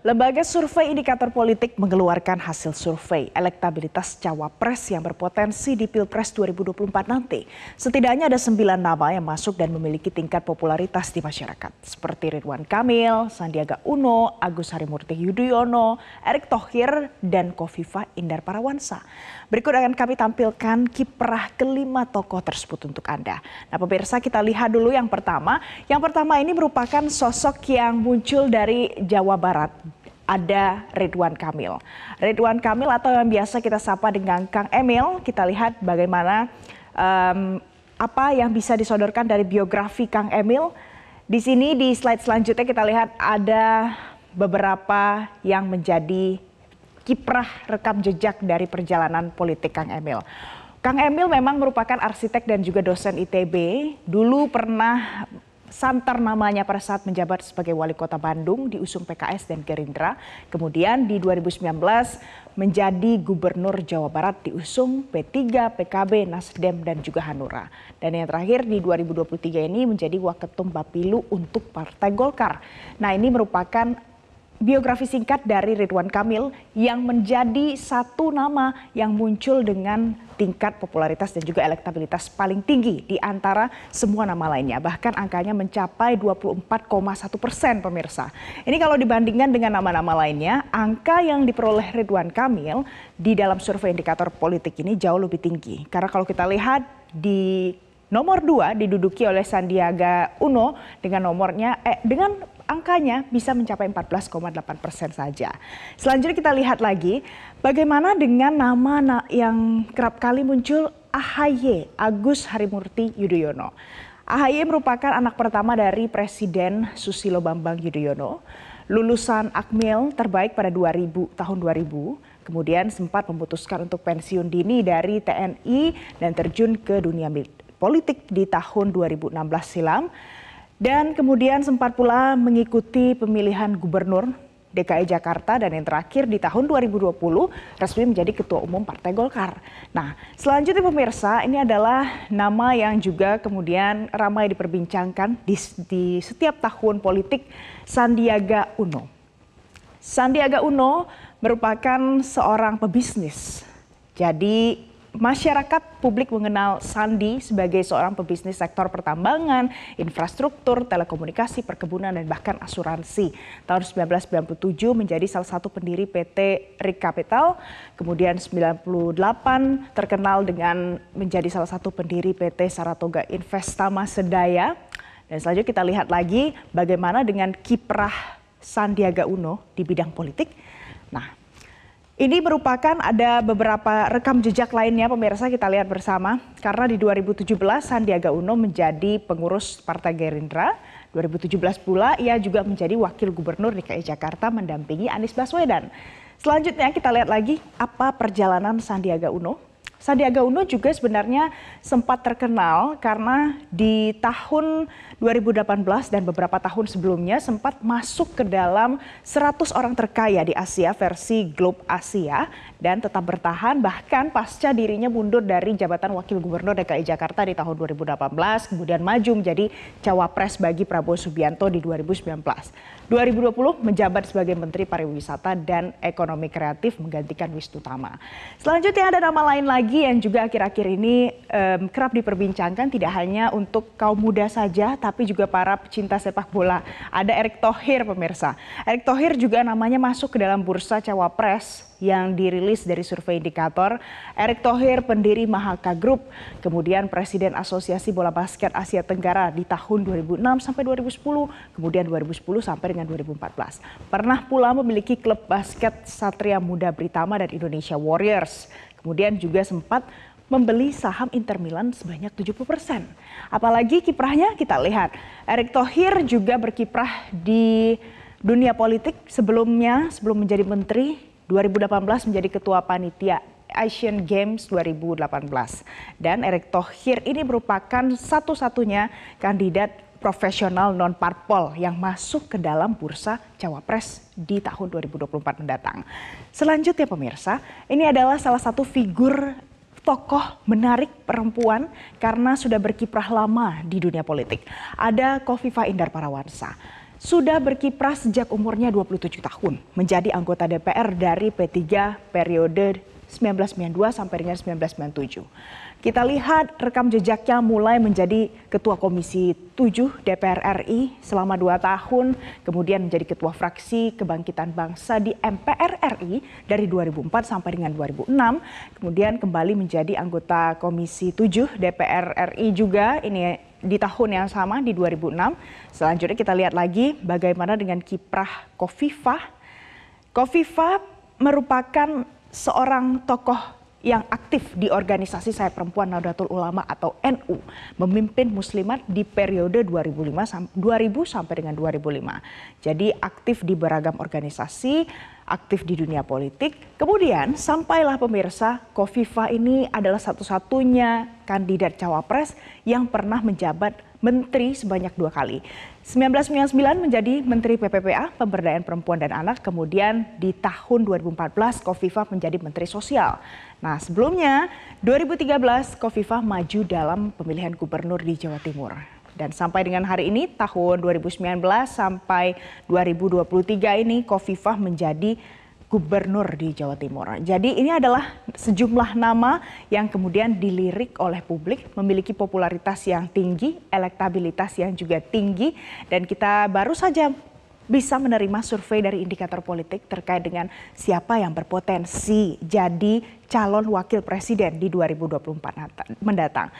Lembaga Survei Indikator Politik mengeluarkan hasil survei elektabilitas cawapres yang berpotensi di Pilpres 2024 nanti. Setidaknya ada sembilan nama yang masuk dan memiliki tingkat popularitas di masyarakat. Seperti Ridwan Kamil, Sandiaga Uno, Agus Harimurti Yudhoyono, Erick Thohir, dan Kofifa Indar Parawansa. Berikut akan kami tampilkan kiprah kelima tokoh tersebut untuk Anda. Nah pemirsa kita lihat dulu yang pertama. Yang pertama ini merupakan sosok yang muncul dari Jawa Barat ada Ridwan Kamil. Ridwan Kamil atau yang biasa kita sapa dengan Kang Emil, kita lihat bagaimana um, apa yang bisa disodorkan dari biografi Kang Emil. Di sini di slide selanjutnya kita lihat ada beberapa yang menjadi kiprah rekam jejak dari perjalanan politik Kang Emil. Kang Emil memang merupakan arsitek dan juga dosen ITB. Dulu pernah santer namanya pada saat menjabat sebagai wali kota Bandung diusung PKS dan Gerindra. Kemudian di 2019 menjadi gubernur Jawa Barat diusung P3, PKB, Nasdem, dan juga Hanura. Dan yang terakhir di 2023 ini menjadi Waketum Bapilu untuk Partai Golkar. Nah ini merupakan biografi singkat dari Ridwan Kamil yang menjadi satu nama yang muncul dengan tingkat popularitas dan juga elektabilitas paling tinggi di antara semua nama lainnya. Bahkan angkanya mencapai 24,1 persen pemirsa. Ini kalau dibandingkan dengan nama-nama lainnya, angka yang diperoleh Ridwan Kamil di dalam survei indikator politik ini jauh lebih tinggi. Karena kalau kita lihat di nomor dua diduduki oleh Sandiaga Uno dengan nomornya eh, dengan angkanya bisa mencapai 14,8 persen saja. Selanjutnya kita lihat lagi bagaimana dengan nama yang kerap kali muncul AHY Agus Harimurti Yudhoyono. AHY merupakan anak pertama dari Presiden Susilo Bambang Yudhoyono, lulusan Akmil e terbaik pada 2000, tahun 2000, kemudian sempat memutuskan untuk pensiun dini dari TNI dan terjun ke dunia politik di tahun 2016 silam. Dan kemudian sempat pula mengikuti pemilihan gubernur DKI Jakarta dan yang terakhir di tahun 2020 resmi menjadi ketua umum Partai Golkar. Nah, selanjutnya pemirsa, ini adalah nama yang juga kemudian ramai diperbincangkan di, di setiap tahun politik Sandiaga Uno. Sandiaga Uno merupakan seorang pebisnis. Jadi masyarakat publik mengenal Sandi sebagai seorang pebisnis sektor pertambangan, infrastruktur, telekomunikasi, perkebunan, dan bahkan asuransi. Tahun 1997 menjadi salah satu pendiri PT Rik Capital, kemudian 98 terkenal dengan menjadi salah satu pendiri PT Saratoga Investama Sedaya. Dan selanjutnya kita lihat lagi bagaimana dengan kiprah Sandiaga Uno di bidang politik ini merupakan ada beberapa rekam jejak lainnya pemirsa kita lihat bersama. Karena di 2017 Sandiaga Uno menjadi pengurus Partai Gerindra. 2017 pula ia juga menjadi wakil gubernur DKI Jakarta mendampingi Anies Baswedan. Selanjutnya kita lihat lagi apa perjalanan Sandiaga Uno Sandiaga Uno juga sebenarnya sempat terkenal karena di tahun 2018 dan beberapa tahun sebelumnya sempat masuk ke dalam 100 orang terkaya di Asia versi Globe Asia dan tetap bertahan bahkan pasca dirinya mundur dari jabatan Wakil Gubernur DKI Jakarta di tahun 2018 kemudian maju menjadi cawapres bagi Prabowo Subianto di 2019. 2020 menjabat sebagai Menteri Pariwisata dan Ekonomi Kreatif menggantikan Wisnu Tama. Selanjutnya ada nama lain lagi lagi yang juga akhir-akhir ini um, kerap diperbincangkan tidak hanya untuk kaum muda saja tapi juga para pecinta sepak bola. Ada Erick Thohir pemirsa. Erick Thohir juga namanya masuk ke dalam bursa cawapres yang dirilis dari survei indikator. Erick Thohir pendiri Mahaka Group, kemudian Presiden Asosiasi Bola Basket Asia Tenggara di tahun 2006 sampai 2010, kemudian 2010 sampai dengan 2014. Pernah pula memiliki klub basket Satria Muda Britama dan Indonesia Warriors. Kemudian juga sempat membeli saham Inter Milan sebanyak 70%. Apalagi kiprahnya kita lihat. Erick Thohir juga berkiprah di dunia politik sebelumnya sebelum menjadi menteri 2018 menjadi ketua panitia Asian Games 2018. Dan Erick Thohir ini merupakan satu-satunya kandidat profesional non-parpol yang masuk ke dalam bursa cawapres di tahun 2024 mendatang. Selanjutnya pemirsa, ini adalah salah satu figur tokoh menarik perempuan karena sudah berkiprah lama di dunia politik. Ada Kofifa Indar Parawansa. Sudah berkiprah sejak umurnya 27 tahun, menjadi anggota DPR dari P3 periode 1992 sampai dengan 1997. Kita lihat rekam jejaknya mulai menjadi Ketua Komisi 7 DPR RI selama dua tahun, kemudian menjadi Ketua Fraksi Kebangkitan Bangsa di MPR RI dari 2004 sampai dengan 2006, kemudian kembali menjadi anggota Komisi 7 DPR RI juga, ini di tahun yang sama di 2006. Selanjutnya kita lihat lagi bagaimana dengan kiprah Kofifah. Kofifah merupakan seorang tokoh yang aktif di organisasi saya perempuan Nahdlatul Ulama atau NU memimpin muslimat di periode 2005 2000 sampai dengan 2005. Jadi aktif di beragam organisasi, aktif di dunia politik. Kemudian sampailah pemirsa, Kofifa ini adalah satu-satunya kandidat cawapres yang pernah menjabat menteri sebanyak dua kali. 1999 menjadi Menteri PPPA Pemberdayaan Perempuan dan Anak, kemudian di tahun 2014 Kofifa menjadi Menteri Sosial. Nah sebelumnya 2013 Kofifa maju dalam pemilihan gubernur di Jawa Timur. Dan sampai dengan hari ini tahun 2019 sampai 2023 ini Kofifah menjadi gubernur di Jawa Timur. Jadi ini adalah sejumlah nama yang kemudian dilirik oleh publik, memiliki popularitas yang tinggi, elektabilitas yang juga tinggi dan kita baru saja bisa menerima survei dari indikator politik terkait dengan siapa yang berpotensi jadi calon wakil presiden di 2024 mendatang.